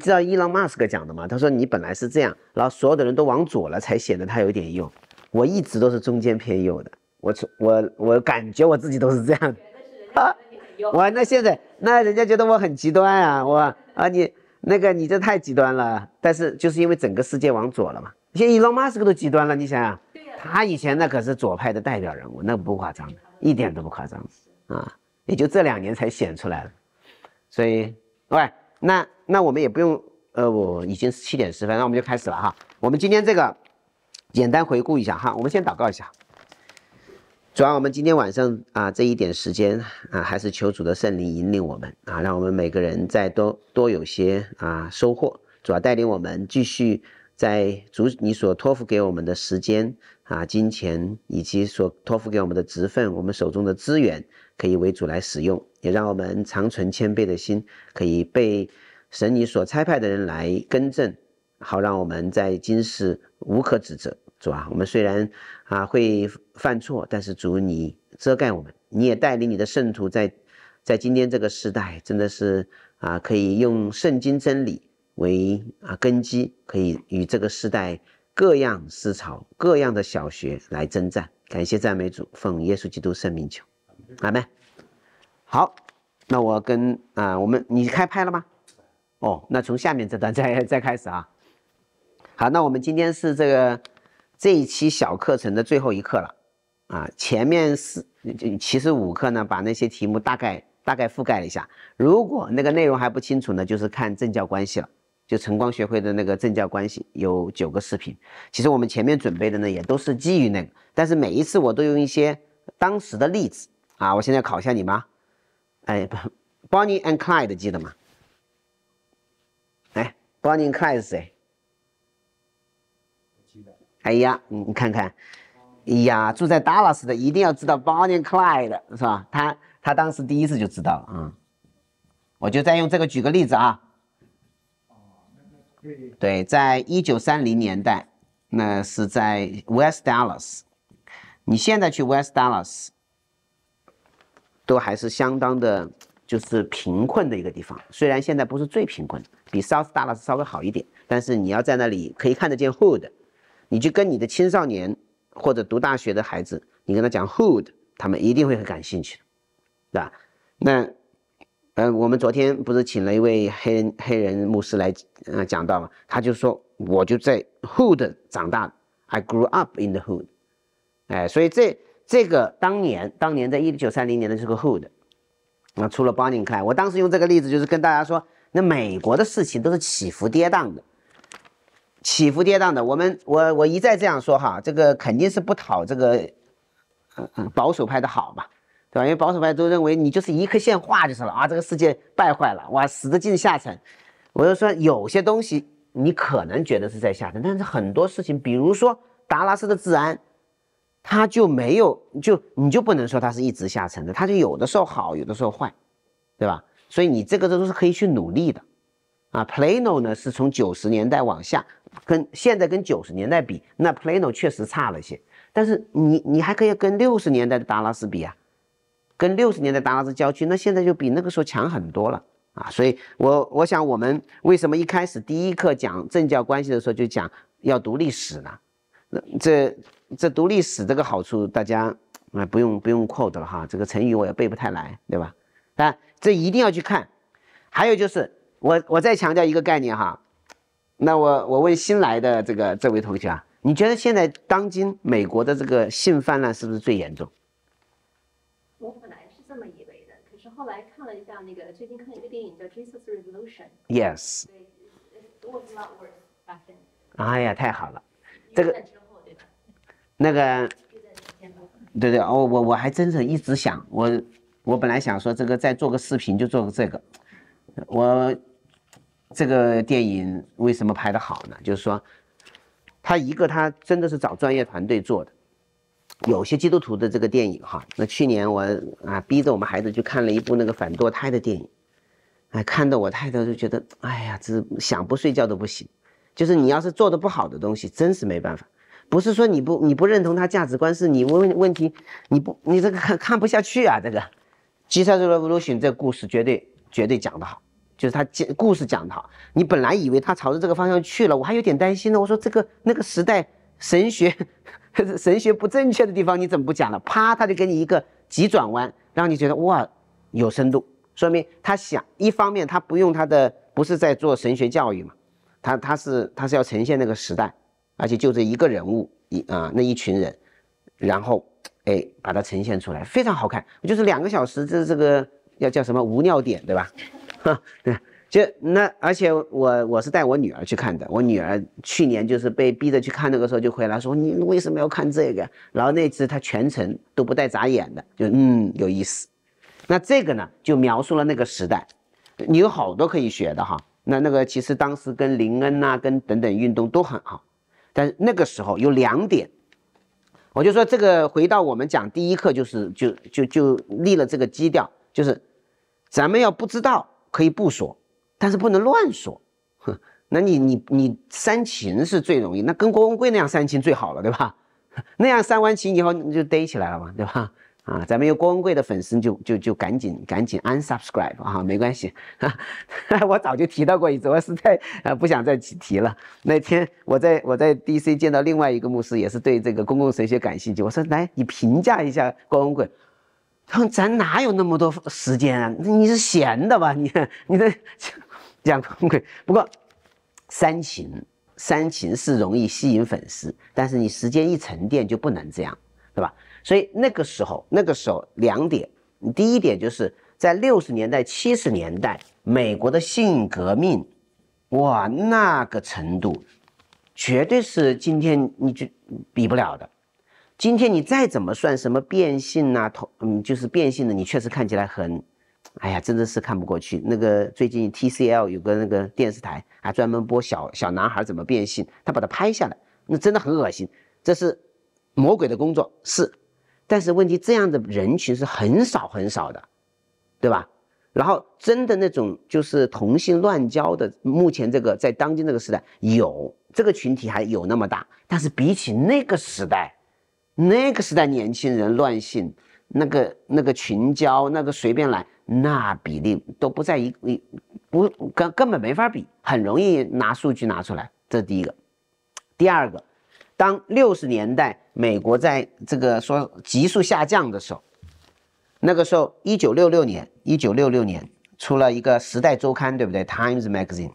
你知道伊朗马斯克讲的吗？他说你本来是这样，然后所有的人都往左了，才显得他有点右。我一直都是中间偏右的，我从我我感觉我自己都是这样的。啊，我那现在那人家觉得我很极端啊，我啊你那个你这太极端了。但是就是因为整个世界往左了嘛，现在伊朗马斯克都极端了，你想想，他以前那可是左派的代表人物，那不夸张的，一点都不夸张啊，也就这两年才显出来了。所以，喂，那。那我们也不用，呃，我已经七点十分，那我们就开始了哈。我们今天这个简单回顾一下哈。我们先祷告一下，主要我们今天晚上啊这一点时间啊，还是求主的圣灵引领我们啊，让我们每个人再多多有些啊收获。主要带领我们继续在主你所托付给我们的时间啊、金钱以及所托付给我们的职份，我们手中的资源可以为主来使用，也让我们长存谦卑的心，可以被。神，你所差派的人来更正，好让我们在今世无可指责，是吧？我们虽然啊会犯错，但是主你遮盖我们，你也带领你的圣徒在在今天这个时代，真的是啊可以用圣经真理为啊根基，可以与这个时代各样思潮、各样的小学来征战。感谢赞美主，奉耶稣基督圣名求，阿门。好，那我跟啊，我们你开拍了吗？哦，那从下面这段再 再开始啊。好，那我们今天是这个这一期小课程的最后一课了啊。前面是其实五课呢，把那些题目大概大概覆盖了一下。如果那个内容还不清楚呢，就是看政教关系了，就晨光学会的那个政教关系有九个视频。其实我们前面准备的呢，也都是基于那个，但是每一次我都用一些当时的例子啊。我现在考一下你吗？哎，Bonnie and Clyde 记得吗？Burning c 林克还 s 谁？哎呀，你你看看，哎呀，住在 Dallas 的一定要知道 Bonnie Clyde 是吧？他他当时第一次就知道了啊。我就再用这个举个例子啊。对，在一九三零年代，那是在 West Dallas。你现在去 West Dallas，都还是相当的，就是贫困的一个地方。虽然现在不是最贫困。的，比 South Dallas 稍微好一点，但是你要在那里可以看得见 hood，你去跟你的青少年或者读大学的孩子，你跟他讲 hood，他们一定会很感兴趣的，是吧？那，呃，我们昨天不是请了一位黑人黑人牧师来呃，讲到嘛，他就说，我就在 hood 长大，I grew up in the hood。哎，所以这这个当年当年在一九三零年的这个 hood，那除了八年开，我当时用这个例子就是跟大家说。那美国的事情都是起伏跌宕的，起伏跌宕的。我们我我一再这样说哈，这个肯定是不讨这个嗯嗯保守派的好嘛，对吧？因为保守派都认为你就是一颗线画就是了啊，这个世界败坏了，哇，死的尽下沉。我就说有些东西你可能觉得是在下沉，但是很多事情，比如说达拉斯的治安，它就没有就你就不能说它是一直下沉的，它就有的时候好，有的时候坏，对吧？所以你这个都是可以去努力的，啊，Plano 呢是从九十年代往下，跟现在跟九十年代比，那 Plano 确实差了些，但是你你还可以跟六十年代的达拉斯比啊，跟六十年代达拉斯郊区，那现在就比那个时候强很多了啊，所以，我我想我们为什么一开始第一课讲政教关系的时候就讲要读历史呢？那这这读历史这个好处，大家啊不用不用 quote 了哈，这个成语我也背不太来，对吧？那这一定要去看，还有就是我我再强调一个概念哈，那我我问新来的这个这位同学啊，你觉得现在当今美国的这个性泛滥是不是最严重？我本来是这么以为的，可是后来看了一下那个最近看了一个电影叫《Jesus Revolution》，Yes。发生。哎呀，太好了，这个那个对对哦，我我还真是一直想我。我本来想说这个，再做个视频就做个这个。我这个电影为什么拍的好呢？就是说，他一个他真的是找专业团队做的。有些基督徒的这个电影哈，那去年我啊逼着我们孩子去看了一部那个反堕胎的电影，哎，看的我抬头就觉得哎呀，这想不睡觉都不行。就是你要是做的不好的东西，真是没办法。不是说你不你不认同他价值观，是你问问题，你不你这个看看不下去啊，这个。revolution》这个故事绝对绝对讲得好，就是他讲故事讲得好。你本来以为他朝着这个方向去了，我还有点担心呢。我说这个那个时代神学，神学不正确的地方你怎么不讲了？啪，他就给你一个急转弯，让你觉得哇有深度，说明他想一方面他不用他的不是在做神学教育嘛，他他是他是要呈现那个时代，而且就这一个人物一啊那一群人，然后。哎，把它呈现出来，非常好看。就是两个小时，这这个要叫什么无尿点，对吧？哈，对，就那而且我我是带我女儿去看的，我女儿去年就是被逼着去看那个时候就回来说你为什么要看这个？然后那次她全程都不带眨眼的，就嗯有意思。那这个呢，就描述了那个时代，你有好多可以学的哈。那那个其实当时跟林恩啊跟等等运动都很好，但是那个时候有两点。我就说这个，回到我们讲第一课，就是就就就立了这个基调，就是咱们要不知道可以不说，但是不能乱说。那你你你煽情是最容易，那跟郭文贵那样煽情最好了，对吧？那样煽完情以后你就逮起来了嘛，对吧？啊，咱们有郭文贵的粉丝就就就赶紧赶紧 unsubscribe 啊，没关系，哈，我早就提到过一次，我实在呃不想再提提了。那天我在我在 DC 见到另外一个牧师，也是对这个公共神学感兴趣。我说来，你评价一下郭文贵。他说咱哪有那么多时间啊？你是闲的吧？你你在讲郭文贵。不过煽情，煽情是容易吸引粉丝，但是你时间一沉淀就不能这样，对吧？所以那个时候，那个时候两点，第一点就是在六十年代、七十年代，美国的性革命，哇，那个程度，绝对是今天你就比不了的。今天你再怎么算什么变性啊，同嗯就是变性的，你确实看起来很，哎呀，真的是看不过去。那个最近 TCL 有个那个电视台还专门播小小男孩怎么变性，他把它拍下来，那真的很恶心，这是魔鬼的工作是。但是问题，这样的人群是很少很少的，对吧？然后真的那种就是同性乱交的，目前这个在当今这个时代有这个群体还有那么大，但是比起那个时代，那个时代年轻人乱性那个那个群交那个随便来，那比例都不在一一不根根本没法比，很容易拿数据拿出来。这是第一个，第二个。当六十年代美国在这个说急速下降的时候，那个时候一九六六年，一九六六年出了一个《时代周刊》，对不对？Times Magazine，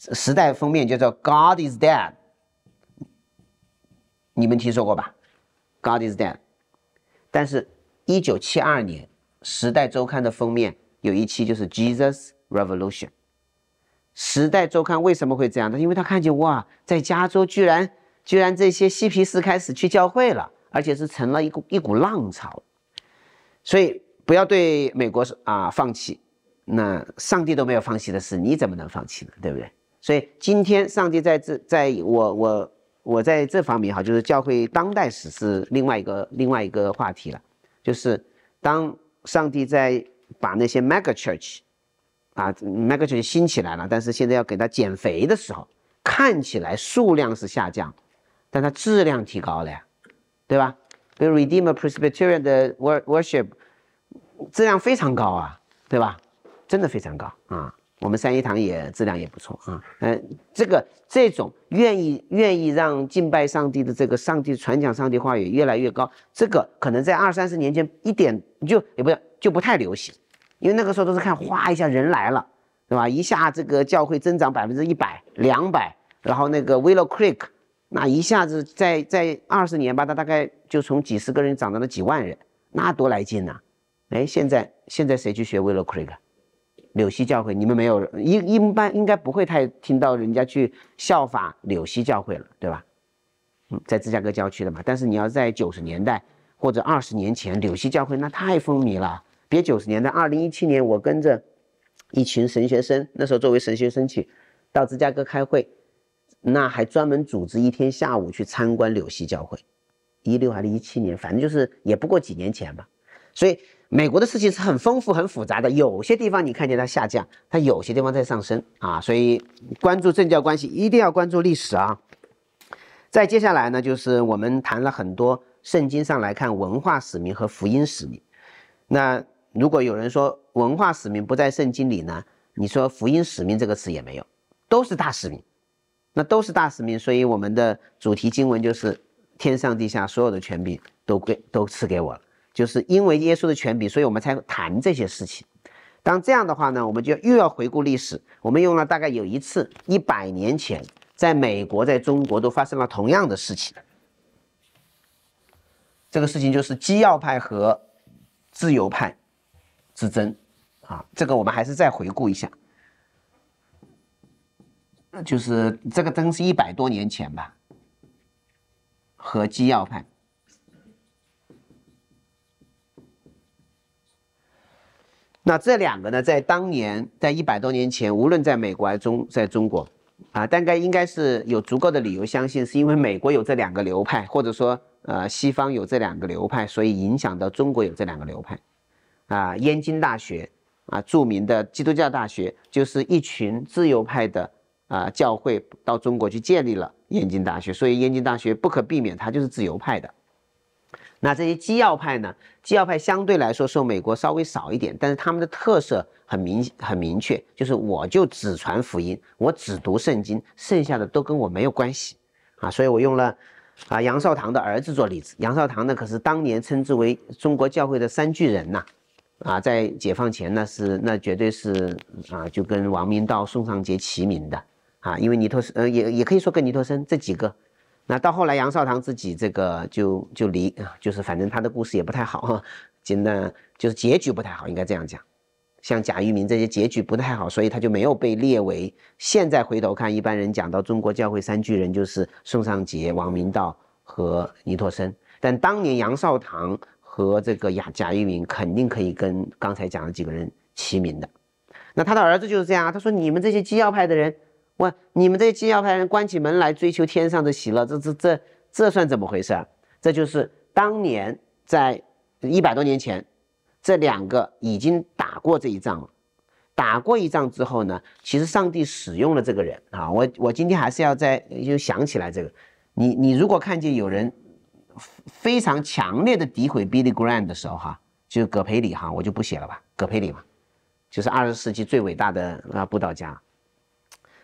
《时代》封面叫做 “God is Dead”，你们听说过吧？God is Dead。但是，一九七二年，《时代周刊》的封面有一期就是 “Jesus Revolution”。《时代周刊》为什么会这样呢？因为他看见哇，在加州居然。居然这些嬉皮士开始去教会了，而且是成了一股一股浪潮。所以不要对美国啊放弃。那上帝都没有放弃的事，你怎么能放弃呢？对不对？所以今天上帝在这，在我我我在这方面哈，就是教会当代史是另外一个另外一个话题了。就是当上帝在把那些 mega church 啊 mega church 新起来了，但是现在要给它减肥的时候，看起来数量是下降。但它质量提高了，呀，对吧？比如 Redeemer Presbyterian 的 Wor Worship，质量非常高啊，对吧？真的非常高啊。我们三一堂也质量也不错啊。嗯，这个这种愿意愿意让敬拜上帝的这个上帝传讲上帝话语越来越高，这个可能在二三十年前一点你就也不就不太流行，因为那个时候都是看哗一下人来了，对吧？一下这个教会增长百分之一百、两百，然后那个 Willow Creek。那一下子，在在二十年吧，他大概就从几十个人涨到了几万人，那多来劲呐！哎，现在现在谁去学 w i l l e k 柳溪教会，你们没有一一般应该不会太听到人家去效法柳溪教会了，对吧？嗯，在芝加哥郊区的嘛。但是你要在九十年代或者二十年前，柳溪教会那太风靡了。别九十年代，二零一七年我跟着一群神学生，那时候作为神学生去到芝加哥开会。那还专门组织一天下午去参观柳溪教会，一六还是一七年，反正就是也不过几年前吧。所以美国的事情是很丰富很复杂的，有些地方你看见它下降，它有些地方在上升啊。所以关注政教关系一定要关注历史啊。再接下来呢，就是我们谈了很多圣经上来看文化使命和福音使命。那如果有人说文化使命不在圣经里呢？你说福音使命这个词也没有，都是大使命。那都是大使命，所以我们的主题经文就是天上地下所有的权柄都归都赐给我了，就是因为耶稣的权柄，所以我们才谈这些事情。当这样的话呢，我们就又要回顾历史，我们用了大概有一次一百年前，在美国在中国都发生了同样的事情，这个事情就是基要派和自由派之争啊，这个我们还是再回顾一下。就是这个灯是一百多年前吧，和基要派。那这两个呢，在当年，在一百多年前，无论在美国还是中，在中国，啊，大概应该是有足够的理由相信，是因为美国有这两个流派，或者说，呃，西方有这两个流派，所以影响到中国有这两个流派，啊，燕京大学啊，著名的基督教大学，就是一群自由派的。啊，教会到中国去建立了燕京大学，所以燕京大学不可避免，它就是自由派的。那这些基要派呢？基要派相对来说受美国稍微少一点，但是他们的特色很明很明确，就是我就只传福音，我只读圣经，剩下的都跟我没有关系啊。所以我用了啊杨绍棠的儿子做例子，杨绍棠呢可是当年称之为中国教会的三巨人呐，啊，在解放前那是那绝对是啊就跟王明道、宋尚杰齐名的。啊，因为尼托柝，呃，也也可以说跟尼托森这几个，那到后来杨少棠自己这个就就离啊，就是反正他的故事也不太好哈，简就是结局不太好，应该这样讲，像贾玉明这些结局不太好，所以他就没有被列为现在回头看一般人讲到中国教会三巨人就是宋尚杰、王明道和尼托森，但当年杨少棠和这个贾贾玉明肯定可以跟刚才讲的几个人齐名的，那他的儿子就是这样啊，他说你们这些基要派的人。我，你们这基教派人关起门来追求天上的喜乐，这这这这算怎么回事啊？这就是当年在一百多年前，这两个已经打过这一仗了。打过一仗之后呢，其实上帝使用了这个人啊。我我今天还是要在又想起来这个。你你如果看见有人非常强烈的诋毁 Billy Graham 的时候哈，就葛培理哈，我就不写了吧。葛培理嘛，就是二十世纪最伟大的啊布道家。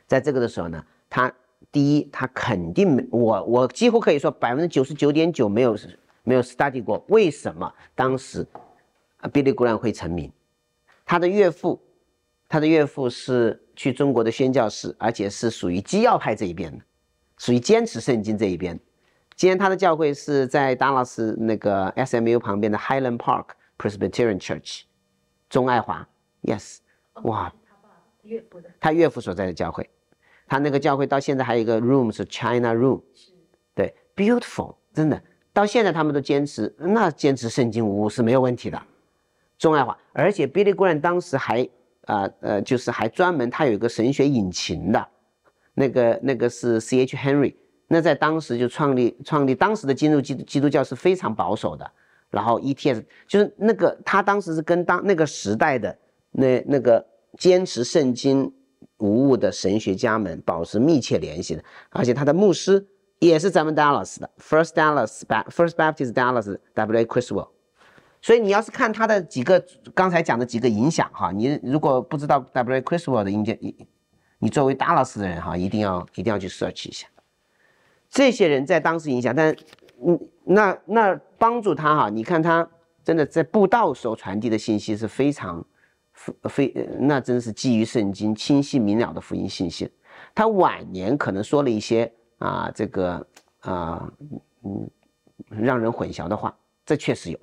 在这个的时候呢，他第一，他肯定没我，我几乎可以说百分之九十九点九没有没有 study 过。为什么当时 b i l l y Graham 会成名？他的岳父，他的岳父是去中国的宣教士，而且是属于基要派这一边的，属于坚持圣经这一边。今天他的教会是在 Dallas 那个 SMU 旁边的 Highland Park Presbyterian Church。钟爱华，Yes，哇，他岳父所在的教会。他那个教会到现在还有一个 room 是 China Room，对，beautiful，真的，到现在他们都坚持，那坚持圣经无误是没有问题的，中爱化，而且 Billy Graham 当时还啊呃，就是还专门他有一个神学引擎的，那个那个是 C H Henry，那在当时就创立创立当时的进入基督基督教是非常保守的，然后 E T S 就是那个他当时是跟当那个时代的那那个坚持圣经。无误的神学家们保持密切联系的，而且他的牧师也是咱们 Dallas 的 First Dallas，First Baptist Dallas W. Criswell。所以你要是看他的几个刚才讲的几个影响哈，你如果不知道 W. Criswell 的影响，你作为 Dallas 的人哈，一定要一定要去 search 一下。这些人在当时影响，但嗯，那那帮助他哈，你看他真的在布道时候传递的信息是非常。非那真是基于圣经清晰明了的福音信息。他晚年可能说了一些啊，这个啊，嗯，让人混淆的话，这确实有。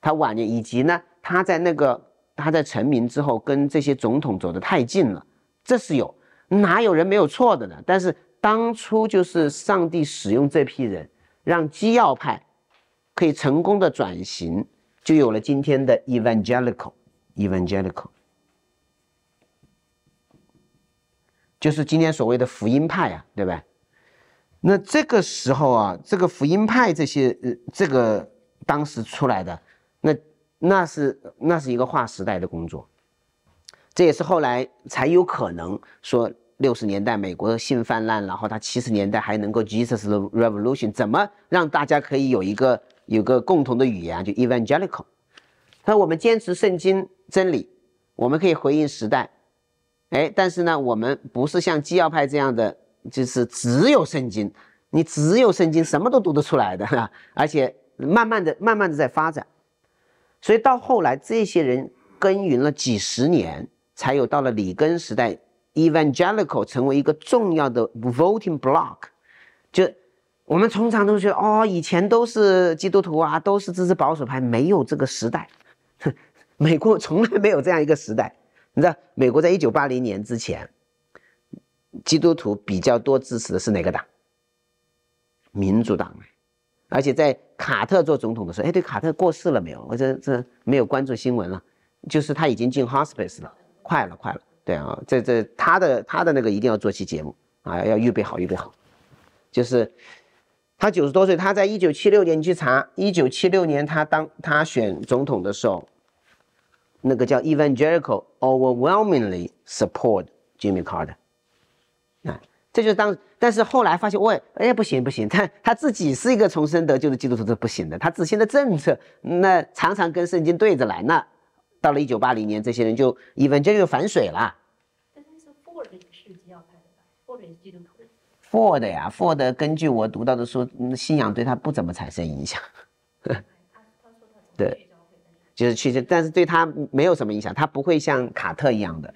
他晚年以及呢，他在那个他在成名之后跟这些总统走得太近了，这是有。哪有人没有错的呢？但是当初就是上帝使用这批人，让基要派可以成功的转型，就有了今天的 Evangelical。Evangelical，就是今天所谓的福音派啊，对吧？那这个时候啊，这个福音派这些呃，这个当时出来的，那那是那是一个划时代的工作，这也是后来才有可能说六十年代美国的性泛滥，然后他七十年代还能够 Jesus Revolution，怎么让大家可以有一个有个共同的语言，就 Evangelical。那我们坚持圣经真理，我们可以回应时代，哎，但是呢，我们不是像基要派这样的，就是只有圣经，你只有圣经什么都读得出来的，而且慢慢的、慢慢的在发展，所以到后来，这些人耕耘了几十年，才有到了里根时代，Evangelical 成为一个重要的 voting block，就我们通常都觉得，哦，以前都是基督徒啊，都是支持保守派，没有这个时代。美国从来没有这样一个时代。你知道，美国在一九八零年之前，基督徒比较多支持的是哪个党？民主党。而且在卡特做总统的时候，哎，对，卡特过世了没有？我这这没有关注新闻了。就是他已经进 hospice 了，快了，快了。对啊，这这他的他的那个一定要做期节目啊，要预备好，预备好。就是他九十多岁，他在一九七六年，你去查，一九七六年他当他选总统的时候。那个叫 Evangelical，overwhelmingly support Jimmy Carter。啊，这就是当，但是后来发现，喂，哎，不行不行，他他自己是一个重生得救的基督徒是不行的，他执行的政策，那常常跟圣经对着来，那到了一九八零年，这些人就 Evangelical 反水了。Ford 也是基督的吧？Ford 呀，Ford 根据我读到的书，信仰对他不怎么产生影响。对。就是去，但是对他没有什么影响，他不会像卡特一样的。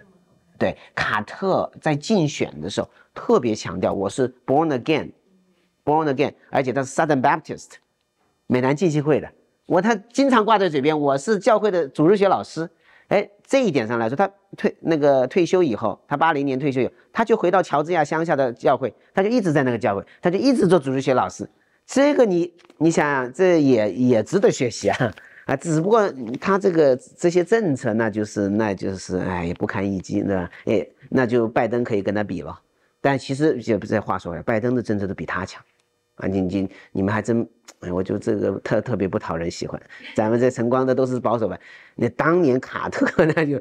对卡特在竞选的时候特别强调，我是 born again，born again，而且他是 Southern Baptist，美南浸信会的。我他经常挂在嘴边，我是教会的组织学老师。哎，这一点上来说，他退那个退休以后，他八零年退休，以后，他就回到乔治亚乡下的教会，他就一直在那个教会，他就一直做组织学老师。这个你你想想，这也也值得学习啊。啊，只不过他这个这些政策，那就是那就是哎，也不堪一击，对吧？哎，那就拜登可以跟他比了。但其实这这话说回来，拜登的政策都比他强。啊，你你你们还真哎，我就这个特特别不讨人喜欢。咱们这晨光的都是保守派。那当年卡特 那就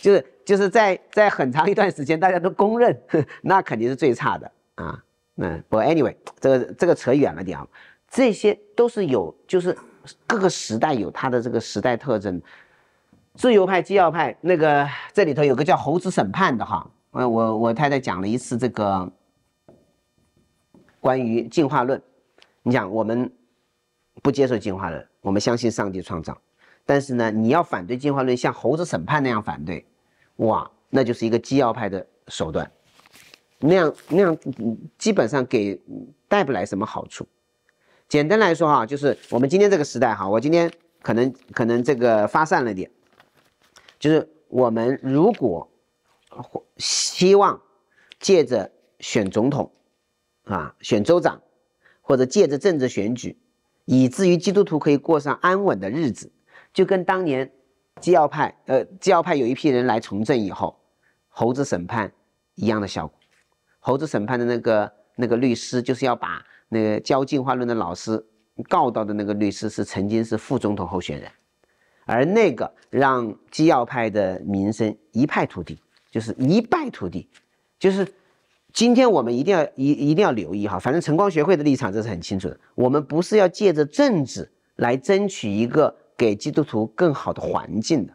就是就是在在很长一段时间，大家都公认那肯定是最差的啊。嗯，不过 anyway，这个这个扯远了点，啊，这些都是有就是。各个时代有它的这个时代特征，自由派、基要派那个这里头有个叫猴子审判的哈，嗯，我我太太讲了一次这个关于进化论，你讲我们不接受进化论，我们相信上帝创造，但是呢，你要反对进化论，像猴子审判那样反对，哇，那就是一个基要派的手段，那样那样基本上给带不来什么好处。简单来说哈，就是我们今天这个时代哈，我今天可能可能这个发散了点，就是我们如果希望借着选总统啊、选州长，或者借着政治选举，以至于基督徒可以过上安稳的日子，就跟当年基要派呃基要派有一批人来从政以后，猴子审判一样的效果。猴子审判的那个那个律师就是要把。那个教进化论的老师告到的那个律师是曾经是副总统候选人，而那个让基要派的名声一败涂地，就是一败涂地，就是今天我们一定要一一定要留意哈，反正晨光学会的立场这是很清楚的，我们不是要借着政治来争取一个给基督徒更好的环境的，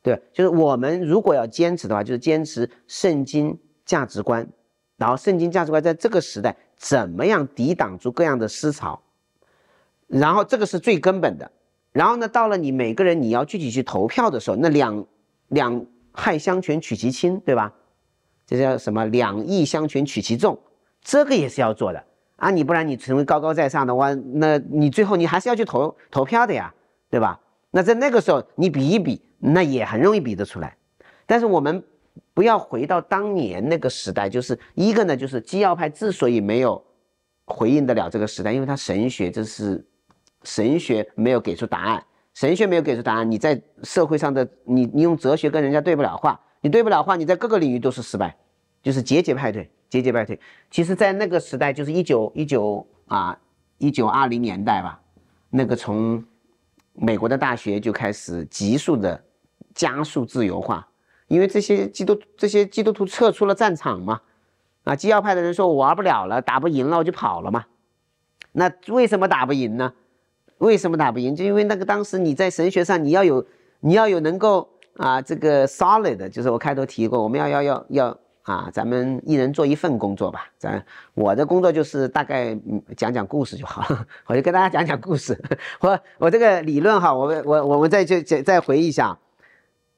对，就是我们如果要坚持的话，就是坚持圣经价值观，然后圣经价值观在这个时代。怎么样抵挡住各样的思潮？然后这个是最根本的。然后呢，到了你每个人你要具体去投票的时候，那两两害相权取其轻，对吧？这叫什么？两益相权取其重，这个也是要做的啊！你不然你成为高高在上的，话，那你最后你还是要去投投票的呀，对吧？那在那个时候你比一比，那也很容易比得出来。但是我们。不要回到当年那个时代，就是一个呢，就是基要派之所以没有回应得了这个时代，因为他神学这是神学没有给出答案，神学没有给出答案。你在社会上的你，你用哲学跟人家对不了话，你对不了话，你在各个领域都是失败，就是节节败退，节节败退。其实，在那个时代，就是一九一九啊，一九二零年代吧，那个从美国的大学就开始急速的加速自由化。因为这些基督这些基督徒撤出了战场嘛，啊，基要派的人说我玩不了了，打不赢了，我就跑了嘛。那为什么打不赢呢？为什么打不赢？就因为那个当时你在神学上你要有你要有能够啊这个 solid，就是我开头提过，我们要要要要啊，咱们一人做一份工作吧。咱我的工作就是大概讲讲故事就好了，我就跟大家讲讲故事。我我这个理论哈，我我我们再去再再回忆一下。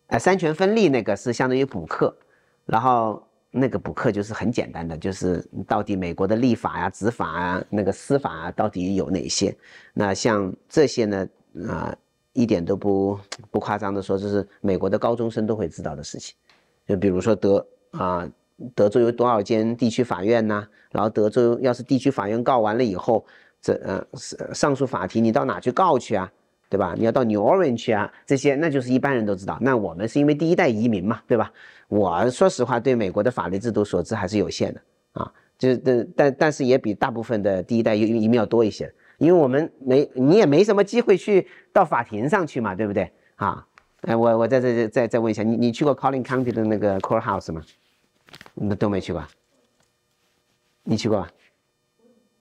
啊，三权分立那个是相当于补课，然后那个补课就是很简单的，就是到底美国的立法呀、执法啊、那个司法啊，到底有哪些？那像这些呢，啊，一点都不不夸张的说，这是美国的高中生都会知道的事情。就比如说德啊，德州有多少间地区法院呢？然后德州要是地区法院告完了以后，这呃上上诉法庭，你到哪去告去啊？对吧？你要到 New Orange 啊，这些那就是一般人都知道。那我们是因为第一代移民嘛，对吧？我说实话，对美国的法律制度所知还是有限的啊。就是，但但但是也比大部分的第一代移民移民要多一些，因为我们没你也没什么机会去到法庭上去嘛，对不对？啊，哎，我我再再再再问一下，你你去过 c o l l i n County 的那个 Courthouse 吗？那都没去过。你去过吗？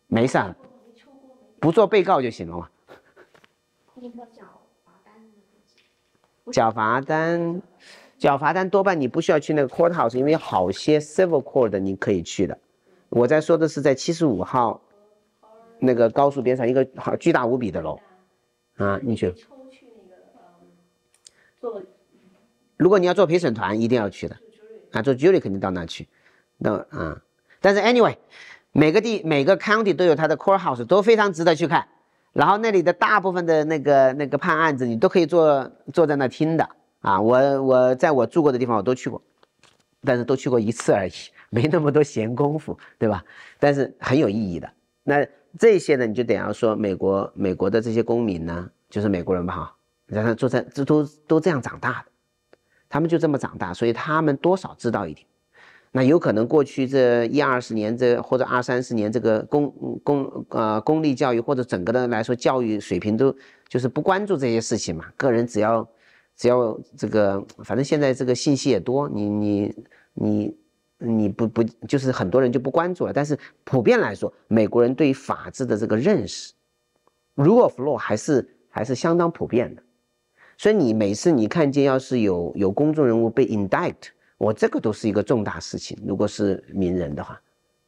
没事不做被告就行了嘛。缴罚单，缴罚单多半你不需要去那个 court house，因为好些 civil court 的你可以去的。我在说的是在七十五号那个高速边上一个好巨大无比的楼啊，你去。如果你要做陪审团，一定要去的啊，做 jury 肯定到那去。那啊，但是 anyway，每个地每个 county 都有它的 court house，都非常值得去看。然后那里的大部分的那个那个判案子，你都可以坐坐在那听的啊！我我在我住过的地方我都去过，但是都去过一次而已，没那么多闲工夫，对吧？但是很有意义的。那这些呢，你就等下说美国美国的这些公民呢，就是美国人吧哈，然后坐在这都都这样长大的，他们就这么长大，所以他们多少知道一点。那有可能过去这一二十年，这或者二三十年，这个公公呃公立教育或者整个的来说教育水平都就是不关注这些事情嘛。个人只要只要这个，反正现在这个信息也多，你你你你不不就是很多人就不关注了。但是普遍来说，美国人对于法治的这个认识，rule of law 还是还是相当普遍的。所以你每次你看见要是有有公众人物被 indict。我这个都是一个重大事情，如果是名人的话，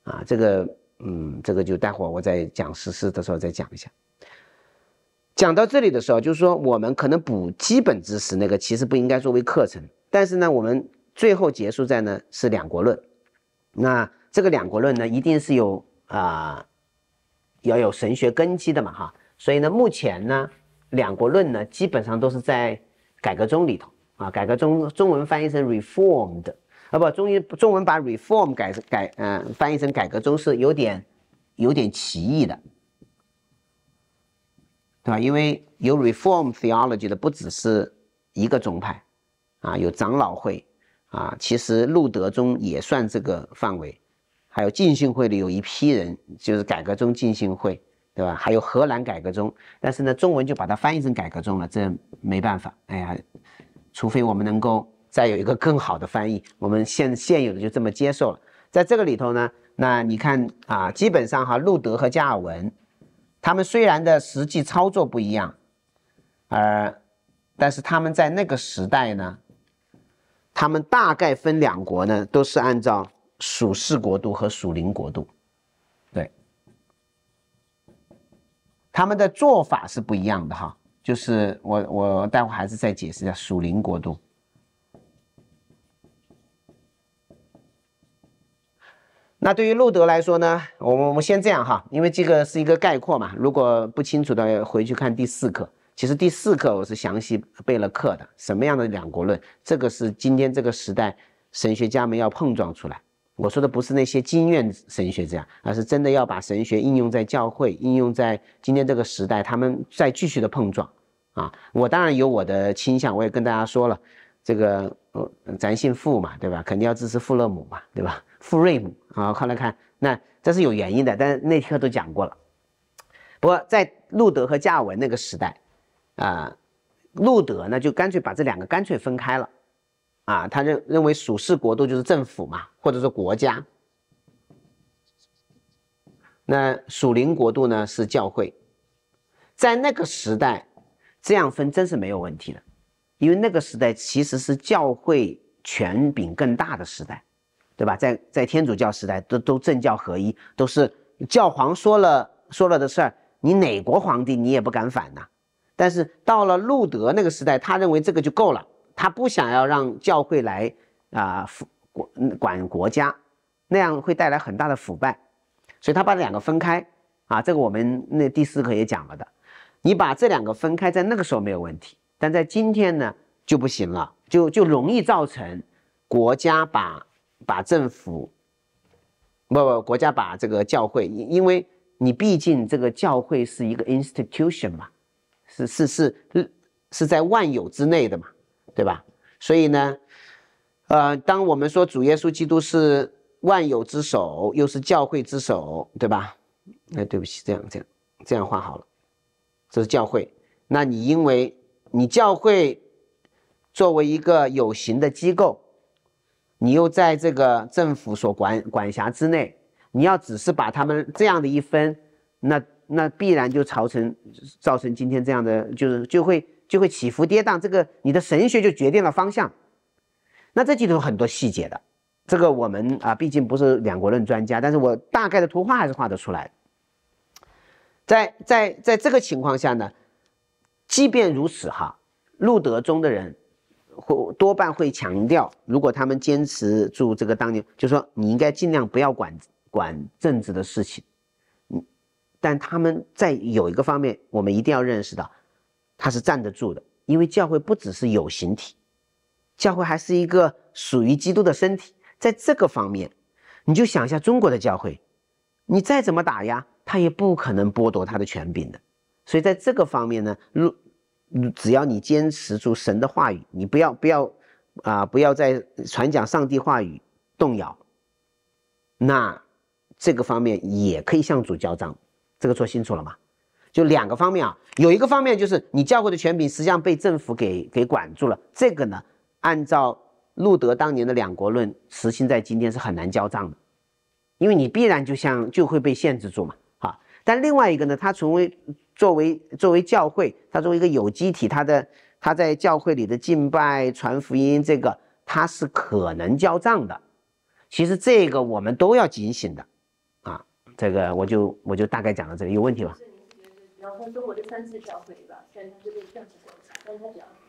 啊，这个，嗯，这个就待会儿我再讲实事的时候再讲一下。讲到这里的时候，就是说我们可能补基本知识那个其实不应该作为课程，但是呢，我们最后结束在呢是两国论。那这个两国论呢，一定是有啊，要有神学根基的嘛哈。所以呢，目前呢，两国论呢基本上都是在改革中里头。啊，改革中中文翻译成 reformed，啊不，中英中文把 reform 改改嗯翻译成改革中是有点有点歧义的，对吧？因为有 reform theology 的不只是一个宗派啊，有长老会啊，其实路德宗也算这个范围，还有浸信会里有一批人就是改革中浸信会，对吧？还有荷兰改革中，但是呢，中文就把它翻译成改革中了，这没办法，哎呀。除非我们能够再有一个更好的翻译，我们现现有的就这么接受了。在这个里头呢，那你看啊，基本上哈，路德和加尔文，他们虽然的实际操作不一样，而但是他们在那个时代呢，他们大概分两国呢，都是按照属氏国度和属灵国度，对，他们的做法是不一样的哈。就是我我待会儿还是再解释一下属灵国度。那对于路德来说呢，我们我们先这样哈，因为这个是一个概括嘛，如果不清楚的回去看第四课。其实第四课我是详细背了课的，什么样的两国论，这个是今天这个时代神学家们要碰撞出来。我说的不是那些经验神学这样，而是真的要把神学应用在教会，应用在今天这个时代，他们在继续的碰撞啊！我当然有我的倾向，我也跟大家说了，这个咱姓富嘛，对吧？肯定要支持富勒姆嘛，对吧？富瑞姆啊，快来看，那这是有原因的，但是那节课都讲过了。不过在路德和加文那个时代，啊，路德呢就干脆把这两个干脆分开了。啊，他认认为属氏国度就是政府嘛，或者说国家。那属灵国度呢是教会，在那个时代这样分真是没有问题的，因为那个时代其实是教会权柄更大的时代，对吧？在在天主教时代都都政教合一，都是教皇说了说了的事儿，你哪国皇帝你也不敢反呐。但是到了路德那个时代，他认为这个就够了。他不想要让教会来啊，管管国家，那样会带来很大的腐败，所以他把两个分开啊。这个我们那第四课也讲了的，你把这两个分开，在那个时候没有问题，但在今天呢就不行了，就就容易造成国家把把政府不不国家把这个教会，因为你毕竟这个教会是一个 institution 嘛，是是是是在万有之内的嘛。对吧？所以呢，呃，当我们说主耶稣基督是万有之首，又是教会之首，对吧？哎，对不起，这样这样这样画好了，这是教会。那你因为你教会作为一个有形的机构，你又在这个政府所管管辖之内，你要只是把他们这样的一分，那那必然就造成造成今天这样的，就是就会。就会起伏跌宕，这个你的神学就决定了方向。那这里头有很多细节的，这个我们啊，毕竟不是两国论专家，但是我大概的图画还是画得出来。在在在这个情况下呢，即便如此哈，路德宗的人或多半会强调，如果他们坚持住这个当年，就说你应该尽量不要管管政治的事情。嗯，但他们在有一个方面，我们一定要认识到。他是站得住的，因为教会不只是有形体，教会还是一个属于基督的身体。在这个方面，你就想一下中国的教会，你再怎么打压，他也不可能剥夺他的权柄的。所以在这个方面呢，如只要你坚持住神的话语，你不要不要啊，不要在传讲上帝话语动摇，那这个方面也可以向主交章。这个说清楚了吗？就两个方面啊，有一个方面就是你教会的权柄实际上被政府给给管住了，这个呢，按照路德当年的两国论实行在今天是很难交账的，因为你必然就像就会被限制住嘛，哈。但另外一个呢，它成为作为作为教会，它作为一个有机体，它的它在教会里的敬拜、传福音，这个它是可能交账的。其实这个我们都要警醒的，啊，这个我就我就大概讲到这里，有问题吧？然后中国的三次教会吧，但他这边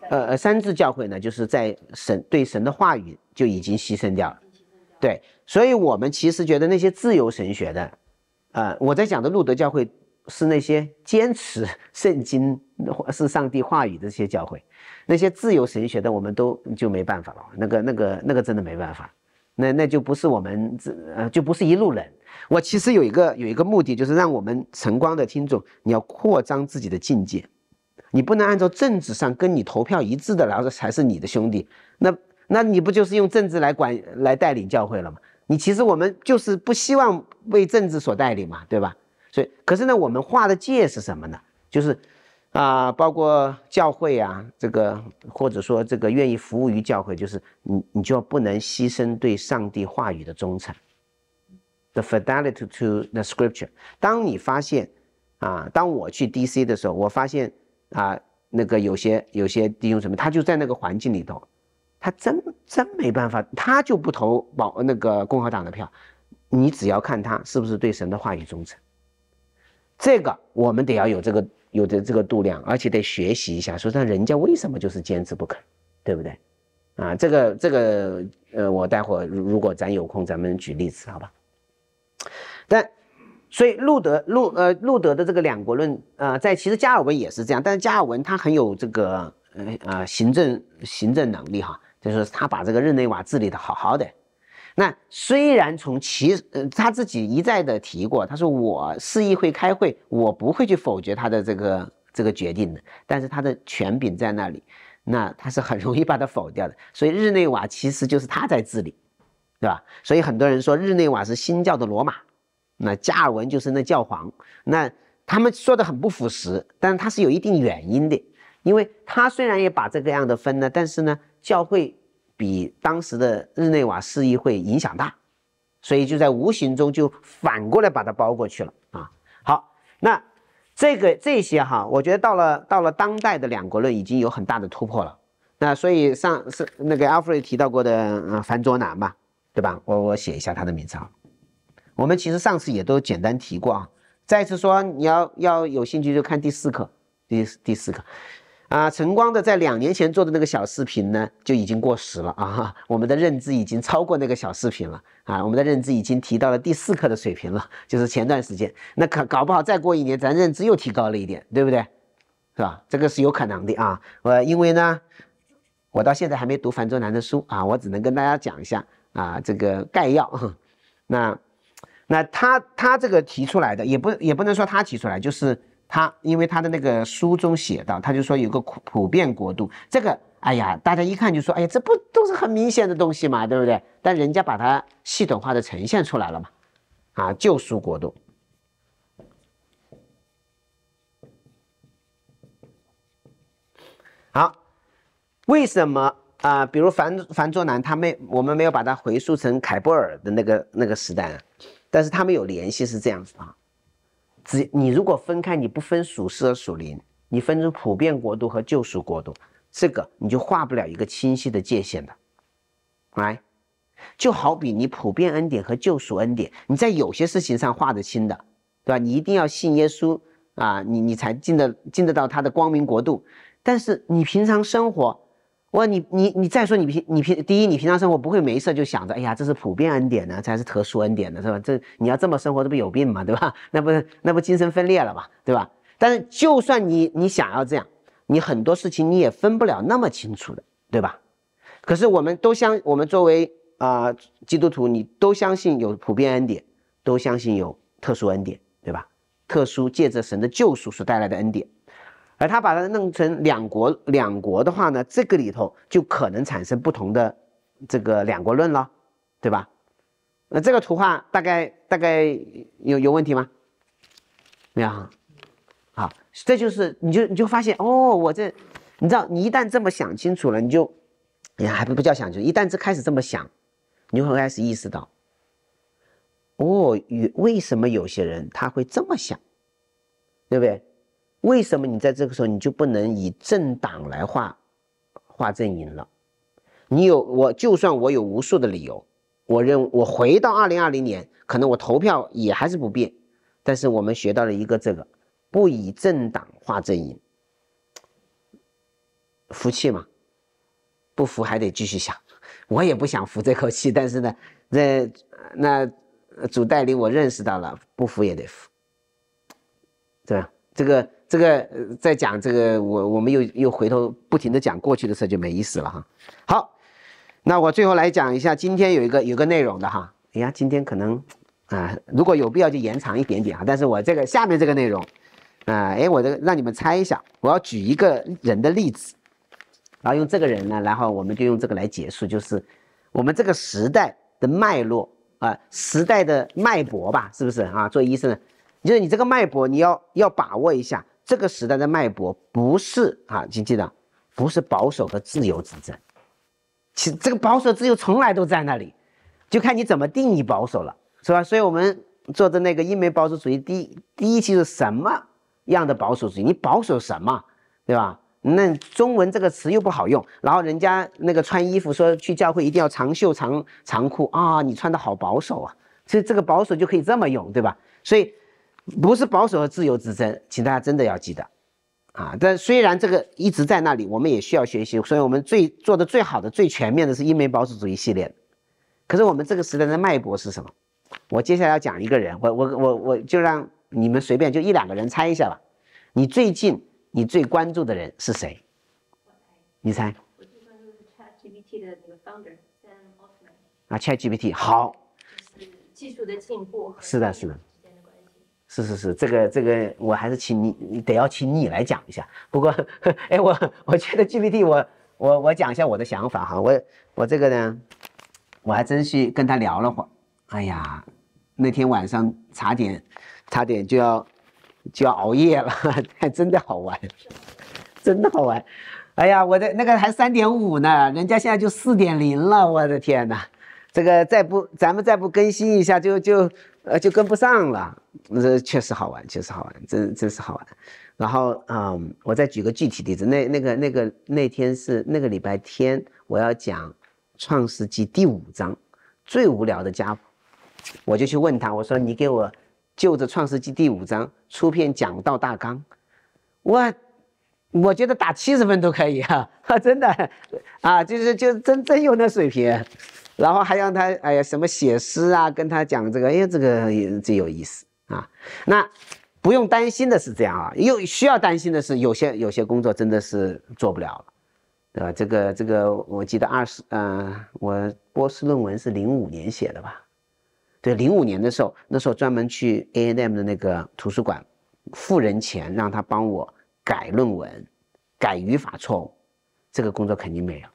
呃呃，三次教会呢，就是在神对神的话语就已经牺牲掉了，对，所以我们其实觉得那些自由神学的，啊，我在讲的路德教会是那些坚持 圣经是上帝话语的这些教会，那些自由神学的我们都就没办法了，那个那个那个真的没办法，那那就不是我们这呃就不是一路人。我其实有一个有一个目的，就是让我们晨光的听众，你要扩张自己的境界，你不能按照政治上跟你投票一致的，然后才是你的兄弟，那那你不就是用政治来管来带领教会了吗？你其实我们就是不希望为政治所带领嘛，对吧？所以，可是呢，我们画的界是什么呢？就是啊，包括教会啊，这个或者说这个愿意服务于教会，就是你你就要不能牺牲对上帝话语的忠诚。The fidelity to the scripture。当你发现啊，当我去 DC 的时候，我发现啊，那个有些有些弟兄什么，他就在那个环境里头，他真真没办法，他就不投保那个共和党的票。你只要看他是不是对神的话语忠诚，这个我们得要有这个有的这个度量，而且得学习一下，说他人家为什么就是坚持不肯，对不对？啊，这个这个呃，我待会如果咱有空，咱们举例子好吧？但所以路德路呃路德的这个两国论呃在其实加尔文也是这样，但是加尔文他很有这个呃呃行政行政能力哈，就是他把这个日内瓦治理的好好的。那虽然从其呃他自己一再的提过，他说我市议会开会，我不会去否决他的这个这个决定的，但是他的权柄在那里，那他是很容易把它否掉的。所以日内瓦其实就是他在治理，对吧？所以很多人说日内瓦是新教的罗马。那加尔文就是那教皇，那他们说的很不属实，但是他是有一定原因的，因为他虽然也把这个样的分呢，但是呢，教会比当时的日内瓦市议会影响大，所以就在无形中就反过来把它包过去了啊。好，那这个这些哈，我觉得到了到了当代的两国论已经有很大的突破了。那所以上是那个阿弗雷提到过的樊卓南嘛，对吧？我我写一下他的名字啊。我们其实上次也都简单提过啊，再次说你要要有兴趣就看第四课，第第四课啊，晨光的在两年前做的那个小视频呢就已经过时了啊，我们的认知已经超过那个小视频了啊，我们的认知已经提到了第四课的水平了，就是前段时间那可搞不好再过一年咱认知又提高了一点，对不对？是吧？这个是有可能的啊，我因为呢我到现在还没读樊登南的书啊，我只能跟大家讲一下啊这个概要，那。那他他这个提出来的也不也不能说他提出来，就是他因为他的那个书中写到，他就说有个普普遍国度，这个哎呀，大家一看就说，哎呀，这不都是很明显的东西嘛，对不对？但人家把它系统化的呈现出来了嘛，啊，救赎国度。好，为什么啊？比如樊樊卓南，他没我们没有把它回溯成凯波尔的那个那个时代啊？但是他们有联系是这样子的，只你如果分开，你不分属世和属灵，你分成普遍国度和救赎国度，这个你就画不了一个清晰的界限的，来，就好比你普遍恩典和救赎恩典，你在有些事情上画得清的，对吧？你一定要信耶稣啊，你你才进得进得到他的光明国度，但是你平常生活。我你你你再说你平你平第一你平常生活不会没事就想着哎呀这是普遍恩典呢，才是特殊恩典呢是吧？这你要这么生活，这不有病嘛，对吧？那不那不精神分裂了吧，对吧？但是就算你你想要这样，你很多事情你也分不了那么清楚的，对吧？可是我们都相我们作为啊基督徒，你都相信有普遍恩典，都相信有特殊恩典，对吧？特殊借着神的救赎所带来的恩典。而他把它弄成两国，两国的话呢，这个里头就可能产生不同的这个两国论了，对吧？那这个图画大概大概有有问题吗？没有，哈，好，这就是你就你就发现哦，我这你知道，你一旦这么想清楚了，你就你还不不叫想清楚，一旦这开始这么想，你就会开始意识到，哦，有为什么有些人他会这么想，对不对？为什么你在这个时候你就不能以政党来划划阵营了？你有我就算我有无数的理由，我认我回到二零二零年，可能我投票也还是不变。但是我们学到了一个，这个不以政党划阵营，服气吗？不服还得继续想。我也不想服这口气，但是呢，这那主代理我认识到了，不服也得服，对吧？这个。这个在讲这个，我我们又又回头不停的讲过去的事就没意思了哈。好，那我最后来讲一下，今天有一个有个内容的哈。哎呀，今天可能啊，如果有必要就延长一点点啊。但是我这个下面这个内容啊，哎，我这个让你们猜一下，我要举一个人的例子，然后用这个人呢，然后我们就用这个来结束，就是我们这个时代的脉络啊，时代的脉搏吧，是不是啊？做医生，就是你这个脉搏你要要把握一下。这个时代的脉搏不是啊，请记得，不是保守和自由之争。其实这个保守自由从来都在那里，就看你怎么定义保守了，是吧？所以我们做的那个英美保守主义第一第一期是什么样的保守主义？你保守什么，对吧？那中文这个词又不好用，然后人家那个穿衣服说去教会一定要长袖长长裤啊，你穿的好保守啊，所以这个保守就可以这么用，对吧？所以。不是保守和自由之争，请大家真的要记得，啊！但虽然这个一直在那里，我们也需要学习。所以，我们最做的最好的、最全面的是英美保守主义系列可是，我们这个时代的脉搏是什么？我接下来要讲一个人，我我我我就让你们随便就一两个人猜一下吧。你最近你最关注的人是谁？你猜？我最关注 ChatGPT 的那个 founder Altman 啊，ChatGPT 好。技术的进步。是的，是的。是是是，这个这个我还是请你得要请你来讲一下。不过，哎，我我觉得 GPT，我我我讲一下我的想法哈。我我这个呢，我还真去跟他聊了会。哎呀，那天晚上差点差点就要就要熬夜了，还 真的好玩，真的好玩。哎呀，我的那个还三点五呢，人家现在就四点零了，我的天哪！这个再不咱们再不更新一下就就。呃，就跟不上了。那确实好玩，确实好玩，真真是好玩。然后啊，我再举个具体例子，那那个那个那天是那个礼拜天，我要讲《创世纪》第五章，最无聊的家伙，我就去问他，我说你给我就着《创世纪》第五章出片讲到大纲，我我觉得打七十分都可以哈，真的啊，就是就真真有那水平。然后还让他哎呀什么写诗啊，跟他讲这个，哎呀这个这有意思啊。那不用担心的是这样啊，又需要担心的是有些有些工作真的是做不了了，对吧？这个这个我记得二十，嗯，我博士论文是零五年写的吧？对，零五年的时候，那时候专门去 ANM 的那个图书馆付人钱，让他帮我改论文，改语法错误，这个工作肯定没了，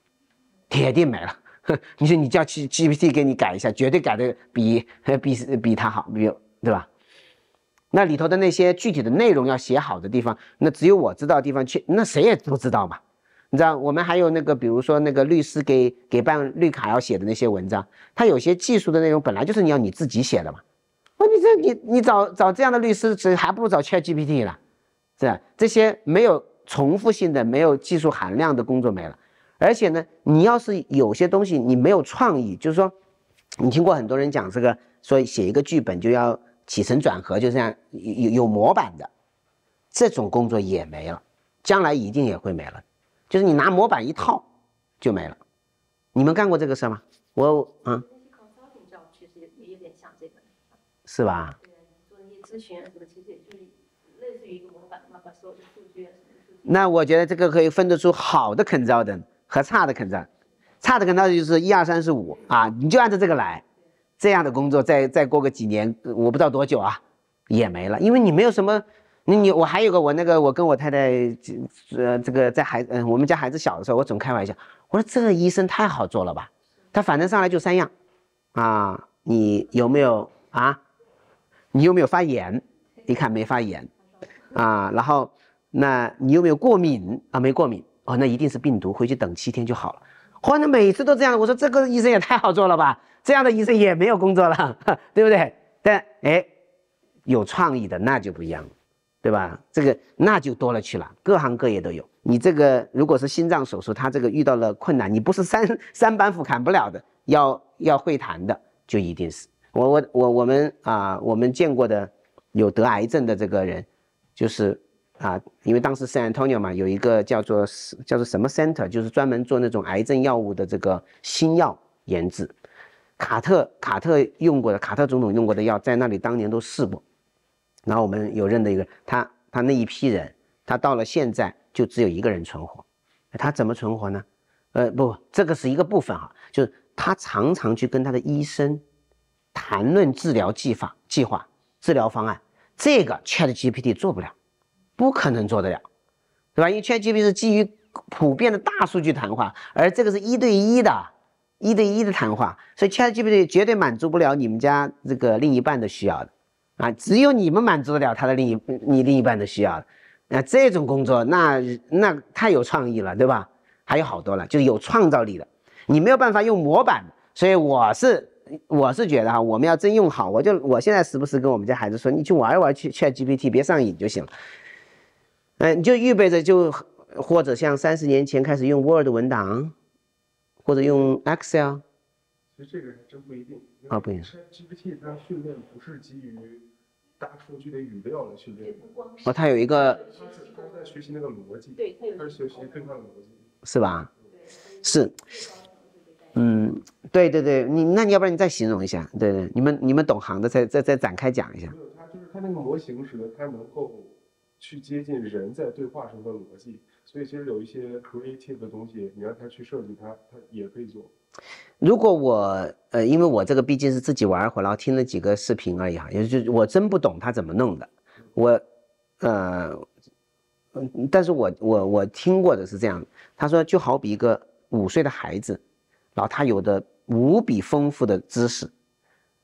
铁定没了。你说你叫 G GPT 给你改一下，绝对改的比 比比他好，比对吧？那里头的那些具体的内容要写好的地方，那只有我知道的地方，去那谁也不知道嘛。你知道，我们还有那个，比如说那个律师给给办绿卡要写的那些文章，他有些技术的内容本来就是你要你自己写的嘛。我你这你你找找这样的律师，这还不如找 Chat GPT 了，是吧？这些没有重复性的、没有技术含量的工作没了。而且呢，你要是有些东西你没有创意，就是说，你听过很多人讲这个，说写一个剧本就要起承转合，就这样有有模板的，这种工作也没了，将来一定也会没了，就是你拿模板一套就没了。你们干过这个事吗？我嗯。是吧？是据。那我觉得这个可以分得出好的肯招的。和差的肯定，差的肯定就是一二三四五啊！你就按照这个来，这样的工作再再过个几年，我不知道多久啊，也没了，因为你没有什么。你你我还有个我那个我跟我太太，呃，这个在孩嗯，我们家孩子小的时候，我总开玩笑，我说这个医生太好做了吧？他反正上来就三样，啊，你有没有啊？你有没有发炎？一看没发炎，啊，然后那你有没有过敏啊？没过敏。哦，那一定是病毒，回去等七天就好了。患者每次都这样，我说这个医生也太好做了吧？这样的医生也没有工作了，对不对？但哎，有创意的那就不一样了，对吧？这个那就多了去了，各行各业都有。你这个如果是心脏手术，他这个遇到了困难，你不是三三板斧砍不了的，要要会谈的，就一定是我我我我们啊，我们见过的有得癌症的这个人，就是。啊，因为当时 San Antonio 嘛，有一个叫做叫做什么 Center，就是专门做那种癌症药物的这个新药研制。卡特卡特用过的卡特总统用过的药，在那里当年都试过。然后我们有认得一个他，他那一批人，他到了现在就只有一个人存活。他怎么存活呢？呃，不，这个是一个部分哈，就是他常常去跟他的医生谈论治疗计划、计划治疗方案。这个 ChatGPT 做不了。不可能做得了，对吧？因为 Chat GPT 是基于普遍的大数据谈话，而这个是一对一的、一对一的谈话，所以 Chat GPT 绝对满足不了你们家这个另一半的需要的啊！只有你们满足得了他的另一你另一半的需要的。那这种工作，那那太有创意了，对吧？还有好多了，就是有创造力的，你没有办法用模板。所以我是我是觉得哈，我们要真用好，我就我现在时不时跟我们家孩子说，你去玩一玩 Chat GPT，别上瘾就行了。哎，你就预备着就，或者像三十年前开始用 Word 文档，或者用 Excel。其实这个真不一定啊，不一定 GPT 它训练不是基于大数据的语料来训练。哦，它有一个。它是，它在学习那个逻辑，对，它是学习对话逻辑，是吧？是。嗯，对对对，你那你要不然你再形容一下，对对，你们你们懂行的再再再展开讲一下。就是它就是它那个模型使得它能够。去接近人在对话中的逻辑，所以其实有一些 creative 的东西，你让他去设计，他他也可以做。如果我呃，因为我这个毕竟是自己玩会，然后听了几个视频而已哈，也就我真不懂他怎么弄的。我呃，嗯，但是我我我听过的是这样，他说就好比一个五岁的孩子，然后他有的无比丰富的知识，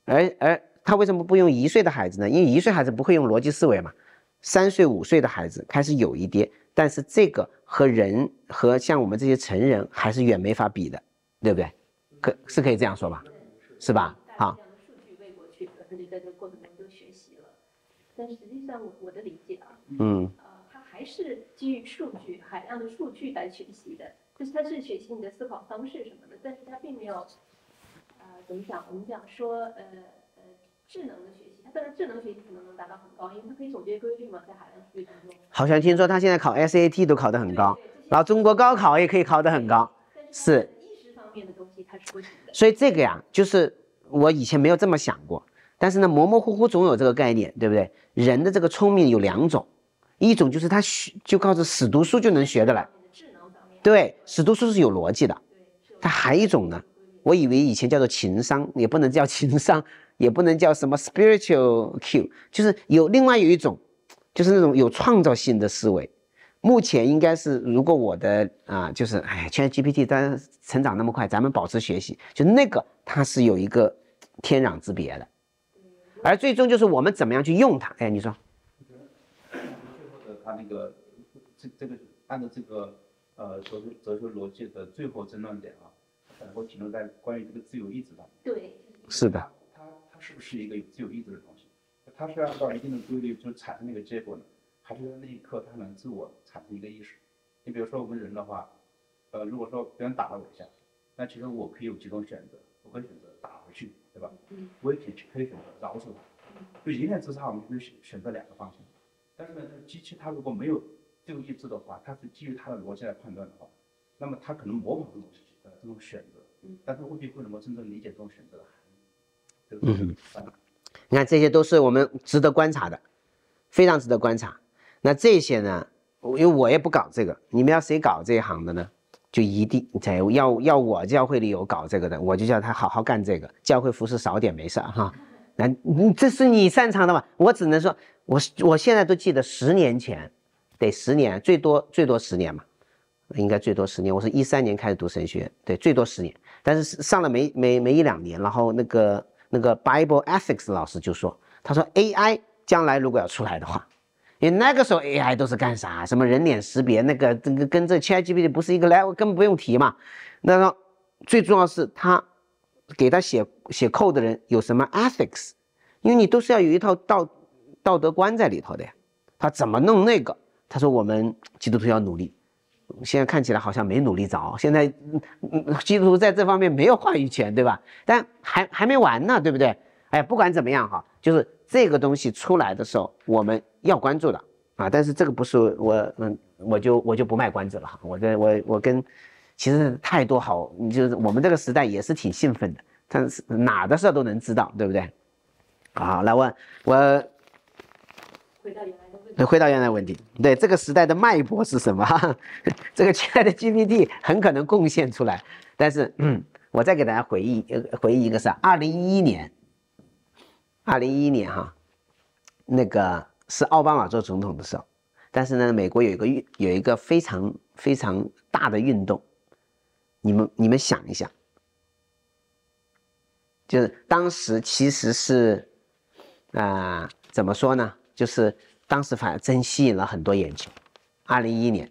而而他为什么不用一岁的孩子呢？因为一岁孩子不会用逻辑思维嘛。三岁五岁的孩子开始有一点，但是这个和人和像我们这些成人还是远没法比的，对不对？可是可以这样说吧？是吧？好。大量的数据喂过去，它就在这过程中就学习了。但实际上，我我的理解啊，嗯，呃，它还是基于数据、海量的数据来学习的，就是他是学习你的思考方式什么的，但是他并没有，呃，怎么讲？我们讲说，呃。智能的学习，它但是智能学习可能能达到很高，因为它可以总结规律嘛，在海量数据中。好像听说他现在考 SAT 都考得很高，然后中国高考也可以考得很高，是。意识方面的东西，它的。所以这个呀，就是我以前没有这么想过，但是呢，模模糊糊总有这个概念，对不对？人的这个聪明有两种，一种就是他学就靠着死读书就能学的了。对，死读书是有逻辑的。他还一种呢，我以为以前叫做情商，也不能叫情商。也不能叫什么 spiritual cue，就是有另外有一种，就是那种有创造性的思维。目前应该是，如果我的啊，就是哎，a t GPT 它成长那么快，咱们保持学习，就那个它是有一个天壤之别的。而最终就是我们怎么样去用它？哎，你说？我觉得最后的他那个，这这个按照这个呃哲学哲学逻辑的最后争论点啊，然后停留在关于这个自由意志的。对。是的。是不是一个有自由意志的东西？它是按照一定的规律就产生那个结果呢，还是在那一刻它能自我产生一个意识？你比如说我们人的话，呃，如果说别人打了我一下，那其实我可以有几种选择，我可以选择打回去，对吧？我也可以去可以选择饶恕。就一念之差，我们就是选择两个方向。但是呢，机器它如果没有自由意志的话，它是基于它的逻辑来判断的话，那么它可能模仿这种呃这种选择，但是未必会能够真正理解这种选择的。嗯，你看这些都是我们值得观察的，非常值得观察。那这些呢？因为我也不搞这个，你们要谁搞这一行的呢？就一定在要要我教会里有搞这个的，我就叫他好好干这个。教会服饰少点没事哈。那这是你擅长的嘛？我只能说，我我现在都记得十年前，得十年，最多最多十年嘛，应该最多十年。我是一三年开始读神学，对，最多十年。但是上了没没没一两年，然后那个。那个 Bible Ethics 老师就说，他说 AI 将来如果要出来的话，因为那个时候 AI 都是干啥？什么人脸识别，那个这个跟这 ChatGPT 不是一个 level，根本不用提嘛。那最重要是他给他写写 code 的人有什么 ethics？因为你都是要有一套道道德观在里头的呀。他怎么弄那个？他说我们基督徒要努力。现在看起来好像没努力着，现在嗯、基督徒在这方面没有话语权，对吧？但还还没完呢，对不对？哎，不管怎么样哈，就是这个东西出来的时候，我们要关注的啊。但是这个不是我，嗯，我就我就不卖关子了哈。我这我我跟，其实太多好，就是我们这个时代也是挺兴奋的，但是哪的事都能知道，对不对？好，来问我。回到原来问题，对这个时代的脉搏是什么？这个亲爱的 GPD 很可能贡献出来，但是，嗯，我再给大家回忆，回忆一个是二零一一年，二零一一年哈，那个是奥巴马做总统的时候，但是呢，美国有一个运，有一个非常非常大的运动，你们你们想一想，就是当时其实是，啊，怎么说呢？就是。当时反而真吸引了很多眼球。二零一一年，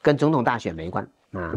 跟总统大选没关啊。